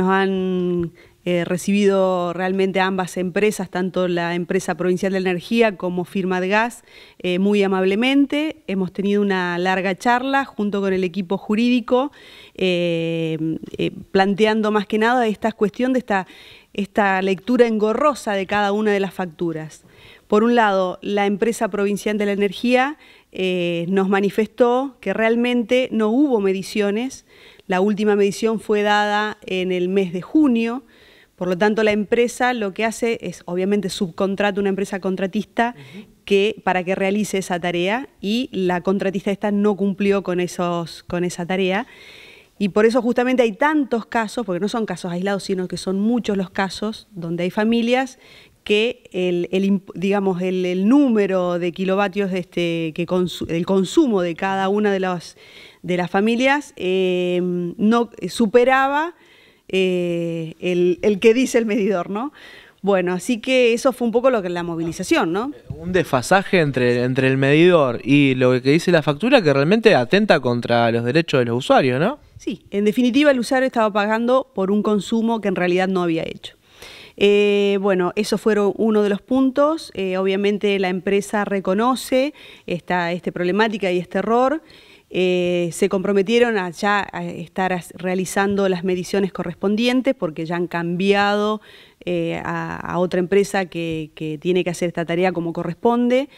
nos han eh, recibido realmente ambas empresas, tanto la empresa provincial de energía como Firma de Gas, eh, muy amablemente. Hemos tenido una larga charla junto con el equipo jurídico, eh, planteando más que nada esta cuestión de esta, esta lectura engorrosa de cada una de las facturas. Por un lado, la empresa provincial de la energía nos manifestó que realmente no hubo mediciones, la última medición fue dada en el mes de junio. Por lo tanto, la empresa lo que hace es, obviamente, subcontrata una empresa contratista que, para que realice esa tarea y la contratista esta no cumplió con, esos, con esa tarea. Y por eso justamente hay tantos casos, porque no son casos aislados, sino que son muchos los casos donde hay familias que el, digamos, el, número de kilovatios este, que el consumo de cada una de las, de las familias eh, no superaba eh, el, que dice el medidor, ¿no? Bueno, así que eso fue un poco lo que la movilización, ¿no? Un desfasaje entre, entre el medidor y lo que dice la factura que realmente atenta contra los derechos de los usuarios, ¿no? Sí, en definitiva el usuario estaba pagando por un consumo que en realidad no había hecho. Eh, bueno, eso fueron uno de los puntos. Eh, obviamente la empresa reconoce esta, esta problemática y este error. Eh, se comprometieron a ya estar realizando las mediciones correspondientes porque ya han cambiado eh, a, otra empresa que, tiene que hacer esta tarea como corresponde.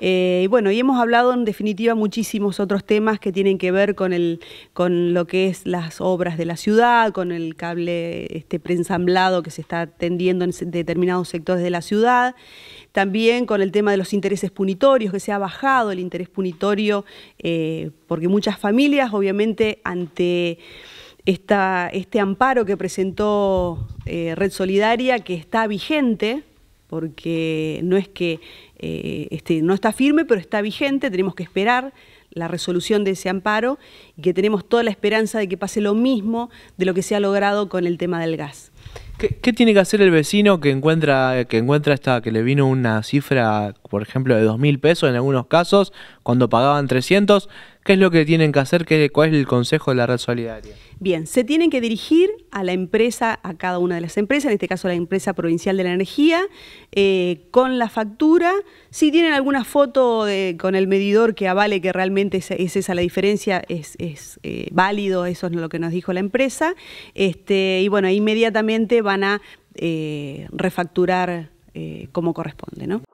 Eh, y bueno, y hemos hablado en definitiva muchísimos otros temas que tienen que ver con, el, con lo que es las obras de la ciudad, con el cable este, preensamblado que se está tendiendo en determinados sectores de la ciudad, también con el tema de los intereses punitorios, que se ha bajado el interés punitorio por porque muchas familias, obviamente, ante esta, este amparo que presentó eh, Red Solidaria, que está vigente, porque no es que eh, este, no está firme, pero está vigente, tenemos que esperar la resolución de ese amparo y que tenemos toda la esperanza de que pase lo mismo de lo que se ha logrado con el tema del gas. ¿Qué, qué tiene que hacer el vecino que encuentra, eh, que encuentra esta, que le vino una cifra por ejemplo, de 2.000 pesos en algunos casos, cuando pagaban 300. ¿Qué es lo que tienen que hacer? ¿Cuál es el consejo de la red solidaria? Bien, se tienen que dirigir a la empresa, a cada una de las empresas, en este caso la empresa provincial de la energía, eh, con la factura. Si tienen alguna foto con el medidor que avale que realmente es, es esa la diferencia, es, eh, válido, eso es lo que nos dijo la empresa. Este, y bueno, inmediatamente van a eh, refacturar como corresponde, ¿no?